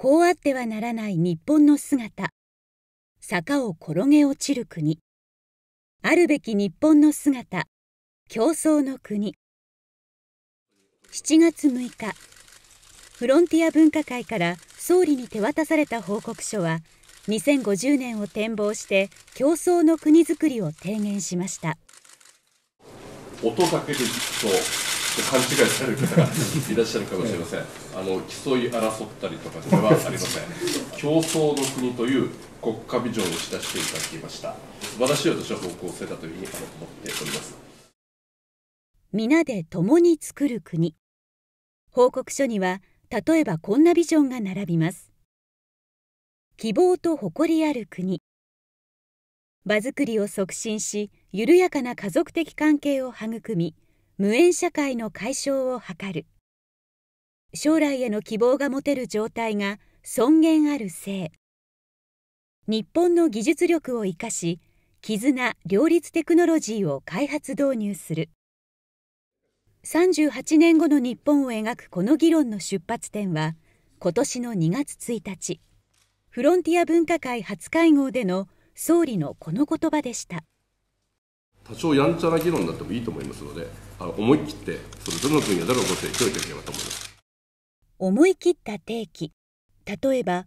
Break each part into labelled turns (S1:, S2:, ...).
S1: こうあってはならない日本の姿坂を転げ落ちる国あるべき日本の姿競争の国7月6日フロンティア文化会から総理に手渡された報告書は2050年を展望して競争の国づくりを提言しました
S2: 音けと勘違いされる方がいらっしゃるかもしれません、あの競い争ったりとかではありません、競争の国という国家ビジョンを打ち出し
S1: ていただきました、素晴らしい私は方向性だというふうに思っております。皆で共に作る国報告書には例えばこんなビジョンが並びます希望と誇りある国場作りを促進し緩やかな家族的関係を育み無縁社会の解消を図る将来への希望が持てる状態が尊厳ある性日本の技術力を生かし絆両立テクノロジーを開発導入する38年後の日本を描くこの議論の出発点は今年の2月1日フロンティア分科会初会合での総理のこの言葉でした。
S2: 多少やんちゃな議論になってもいいと思いますのであの思い切ってそれぞれの分野でのご提供をいただければと思います
S1: 思い切った提起例えば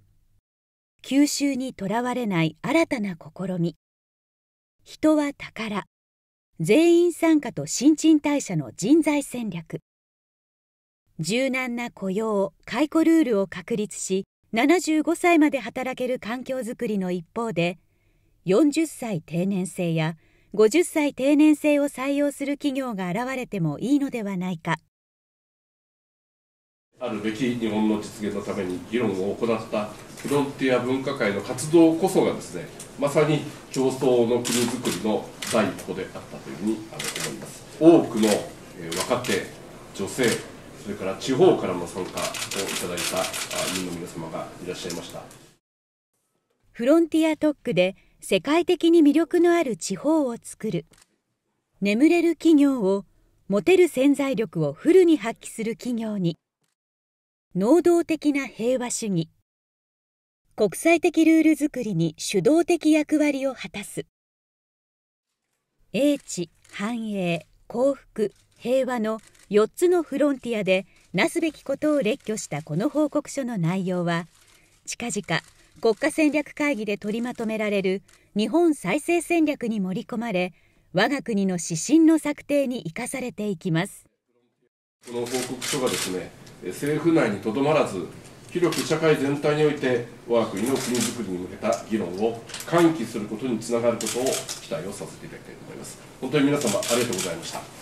S1: 吸収にとらわれない新たな試み人は宝全員参加と新陳代謝の人材戦略柔軟な雇用解雇ルールを確立し75歳まで働ける環境づくりの一方で40歳定年制や「50歳定年制を採用する企業が現れてもいいのではないか
S2: あるべき日本の実現のために議論を行ったフロンティア分科会の活動こそがですねまさに競争の国づくりの第一歩であったというふうに思います多くの若手女性それから地方からの参加をいただいた委員の皆様がいらっしゃいました
S1: フロンティアトックで世界的に魅力のある地方を作る眠れる企業を持てる潜在力をフルに発揮する企業に能動的な平和主義国際的ルール作りに主導的役割を果たす英知繁栄幸福平和の4つのフロンティアでなすべきことを列挙したこの報告書の内容は近々国家戦略会議で取りまとめられる日本再生戦略に盛り込まれ我が国の指針の策定に生かされていきます
S2: この報告書がですね政府内にとどまらず広く社会全体において我が国の国づくりに向けた議論を喚起することにつながることを期待をさせていただきたいと思います本当に皆様ありがとうございました